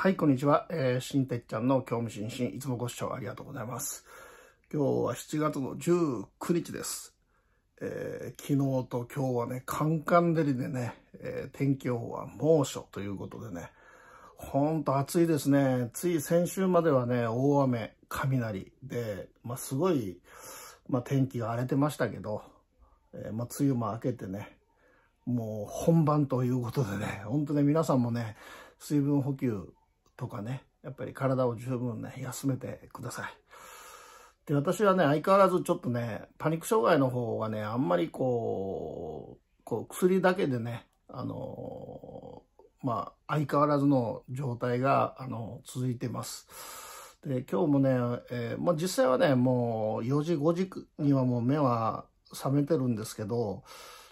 はい、こんにちは。えー、しんてっちゃんの興味津々、いつもご視聴ありがとうございます。今日は7月の19日です。えー、昨日と今日はね、カンカン照りでね、えー、天気予報は猛暑ということでね、ほんと暑いですね。つい先週まではね、大雨、雷で、まあ、すごい、まあ、天気が荒れてましたけど、えー、まあ、梅雨も明けてね、もう本番ということでね、ほんとね、皆さんもね、水分補給とかね、やっぱり体を十分ね、休めてください。で、私はね、相変わらずちょっとね、パニック障害の方がね、あんまりこう、こう薬だけでね、あのまあ、相変わらずの状態が、あの続いてます。で、今日もね、えー、まあ、実際はね、もう4時5時にはもう目は覚めてるんですけど、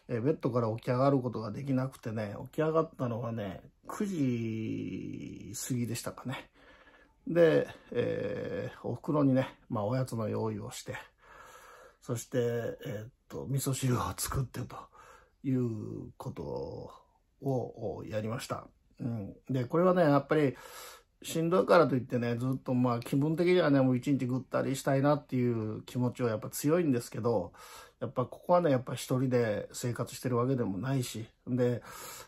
えベッドから起き上がることができなくてね、起き上がったのはね、9時過ぎでしたかね。で、えー、お袋にね、まあおやつの用意をして、そして、えー、っと、味噌汁を作ってということをやりました。うん。で、これはね、やっぱり、しんどいからといってね、ずっとまあ気分的にはね、もう一日ぐったりしたいなっていう気持ちはやっぱ強いんですけど、やっぱここはね、やっぱ一人で生活してるわけでもないし、で、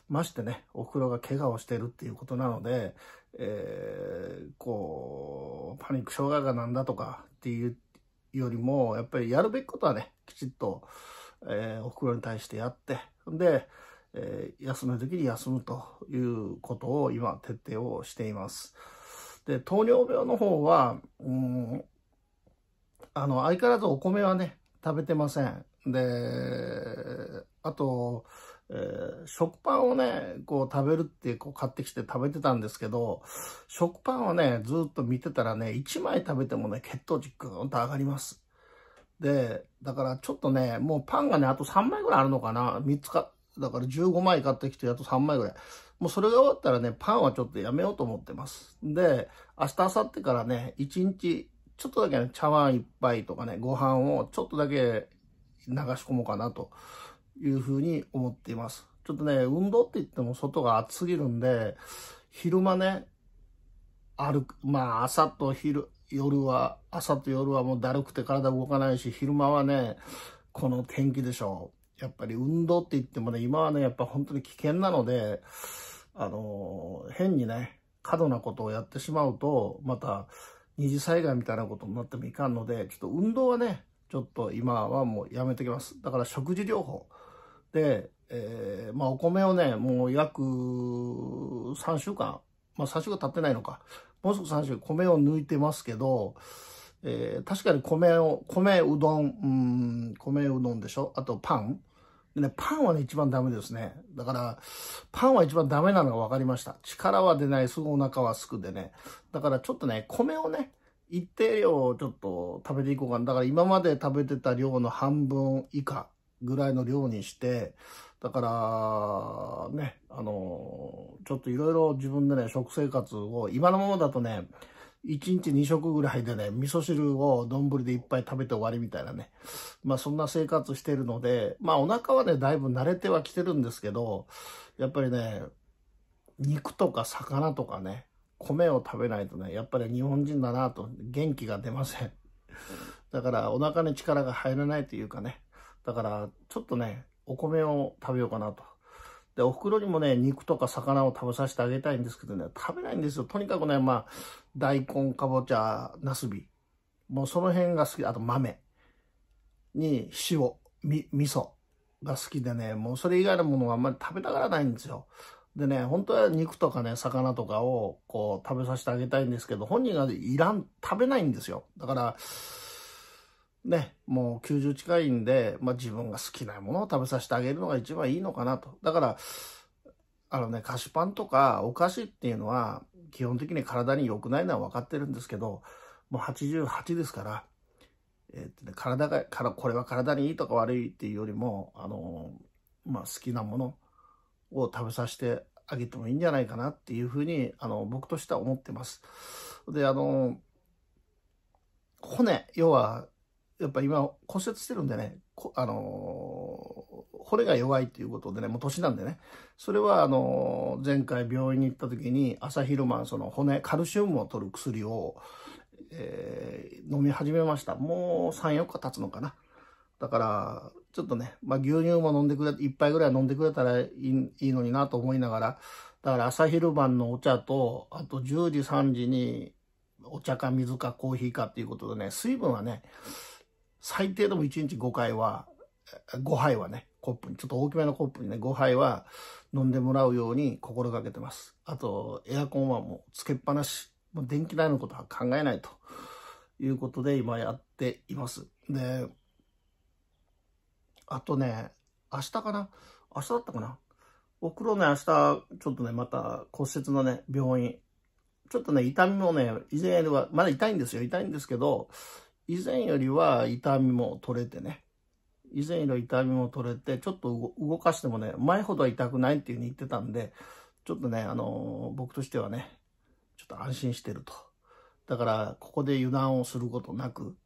ましてね、お風呂が怪我をしてるっていうことなので、えー、こう、パニック障害がなんだとかっていうよりも、やっぱりやるべきことはね、きちっと、えー、お袋に対してやって、で、えー、休む時に休むということを今徹底をしています。で、糖尿病の方は、うん、あの、相変わらずお米はね、食べてません。で、あと、えー、食パンをね、こう食べるってこう買ってきて食べてたんですけど、食パンをね、ずっと見てたらね、1枚食べてもね、血糖値グーンと上がります。で、だからちょっとね、もうパンがね、あと3枚ぐらいあるのかな ?3 つか、だから15枚買ってきて、あと3枚ぐらい。もうそれが終わったらね、パンはちょっとやめようと思ってます。で、明日、明後日からね、1日ちょっとだけね、茶碗一杯とかね、ご飯をちょっとだけ流し込もうかなというふうに思っています。ちょっとね、運動って言っても外が暑すぎるんで、昼間ね、歩く、まあ朝と昼、夜は、朝と夜はもうだるくて体動かないし、昼間はね、この天気でしょう。やっぱり運動って言ってもね、今はね、やっぱ本当に危険なので、あのー、変にね、過度なことをやってしまうと、また、二次災害みたいなことになってもいかんので、ちょっと運動はね、ちょっと今はもうやめてきます。だから食事療法で、えー、まあお米をね、もう約3週間、まあ3週間経ってないのか、もうすぐ3週間米を抜いてますけど、えー、確かに米を、米うどん、うん、米うどんでしょあとパンでね、パンはね、一番ダメですね。だから、パンは一番ダメなのが分かりました。力は出ない、すぐお腹はすくでね。だからちょっとね、米をね、一定量をちょっと食べていこうかな。だから今まで食べてた量の半分以下ぐらいの量にして、だから、ね、あの、ちょっといろいろ自分でね、食生活を、今のままだとね、1日2食ぐらいでね、味噌汁を丼でいっぱい食べて終わりみたいなね。まあそんな生活してるので、まあお腹はね、だいぶ慣れてはきてるんですけど、やっぱりね、肉とか魚とかね、米を食べないとね、やっぱり日本人だなと元気が出ません。だからお腹に力が入らないというかね、だからちょっとね、お米を食べようかなと。で、お袋にもね、肉とか魚を食べさせてあげたいんですけどね、食べないんですよ。とにかくね、まあ、大根、かぼちゃ、なすび。もうその辺が好き。あと豆。に、塩、み、味噌が好きでね、もうそれ以外のものはあんまり食べたがらないんですよ。でね、本当は肉とかね、魚とかをこう食べさせてあげたいんですけど、本人がいらん、食べないんですよ。だから、ね、もう90近いんで、まあ、自分が好きなものを食べさせてあげるのが一番いいのかなと。だから、あのね、菓子パンとかお菓子っていうのは、基本的に体に良くないのは分かってるんですけど、もう88ですから、えー、っとね、体がから、これは体にいいとか悪いっていうよりも、あのー、まあ、好きなものを食べさせてあげてもいいんじゃないかなっていうふうに、あの、僕としては思ってます。で、あのー、骨、要は、やっぱ今骨折してるんでね、あのー、骨が弱いっていうことでね、もう年なんでね、それはあのー、前回病院に行った時に朝昼晩その骨、カルシウムを取る薬を、えー、飲み始めました。もう3、4日経つのかな。だから、ちょっとね、まあ、牛乳も飲んでくれ、一杯ぐらい飲んでくれたらいいいいのになと思いながら、だから朝昼晩のお茶と、あと10時、3時にお茶か水かコーヒーかっていうことでね、水分はね、最低でも1日5回は、5杯はね、コップに、ちょっと大きめのコップにね、5杯は飲んでもらうように心がけてます。あと、エアコンはもうつけっぱなし。もう電気代のことは考えないということで今やっています。で、あとね、明日かな明日だったかなお風呂ね、明日、ちょっとね、また骨折のね、病院。ちょっとね、痛みもね、以前よりは、まだ痛いんですよ。痛いんですけど、以前よりは痛みも取れてね、以前より痛みも取れて、ちょっと動かしてもね、前ほどは痛くないっていうふうに言ってたんで、ちょっとね、あのー、僕としてはね、ちょっと安心してると。だから、ここで油断をすることなく、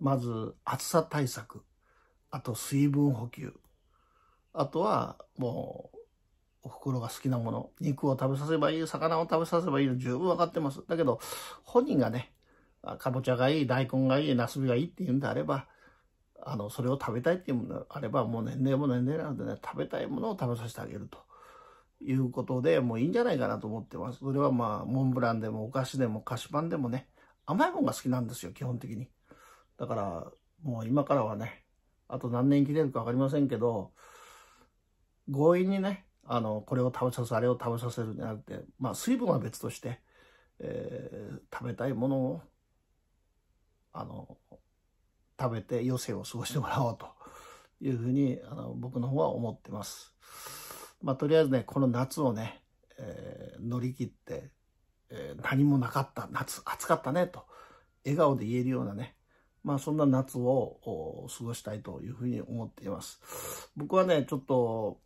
まず暑さ対策、あと水分補給、あとはもう、お袋が好きなもの、肉を食べさせばいい、魚を食べさせばいいの十分分かってます。だけど、本人がね、かぼちゃがいい、大根がいい、なすびがいいっていうんであれば、あの、それを食べたいっていうものであれば、もう年齢も年齢なのでね、食べたいものを食べさせてあげるということで、もういいんじゃないかなと思ってます。それはまあ、モンブランでもお菓子でも菓子パンでもね、甘いもんが好きなんですよ、基本的に。だから、もう今からはね、あと何年生きれるか分かりませんけど、強引にね、あの、これを食べさせあれを食べさせるんじゃなくて、まあ、水分は別として、えー、食べたいものをあの、食べて余生を過ごしてもらおうというふうに、あの、僕の方は思ってます。まあ、とりあえずね、この夏をね、えー、乗り切って、えー、何もなかった、夏、暑かったね、と、笑顔で言えるようなね、まあ、そんな夏を過ごしたいというふうに思っています。僕はね、ちょっと、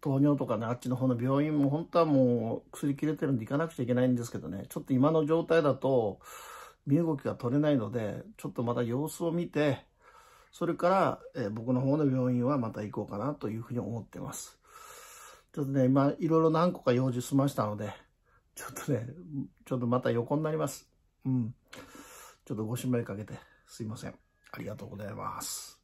糖尿とかね、あっちの方の病院も本当はもう薬切れてるんで行かなくちゃいけないんですけどね、ちょっと今の状態だと、身動きが取れないので、ちょっとまた様子を見て、それから、えー、僕の方の病院はまた行こうかなというふうに思ってます。ちょっとね、今、いろいろ何個か用事済ましたので、ちょっとね、ちょっとまた横になります。うん。ちょっとご心配かけて、すいません。ありがとうございます。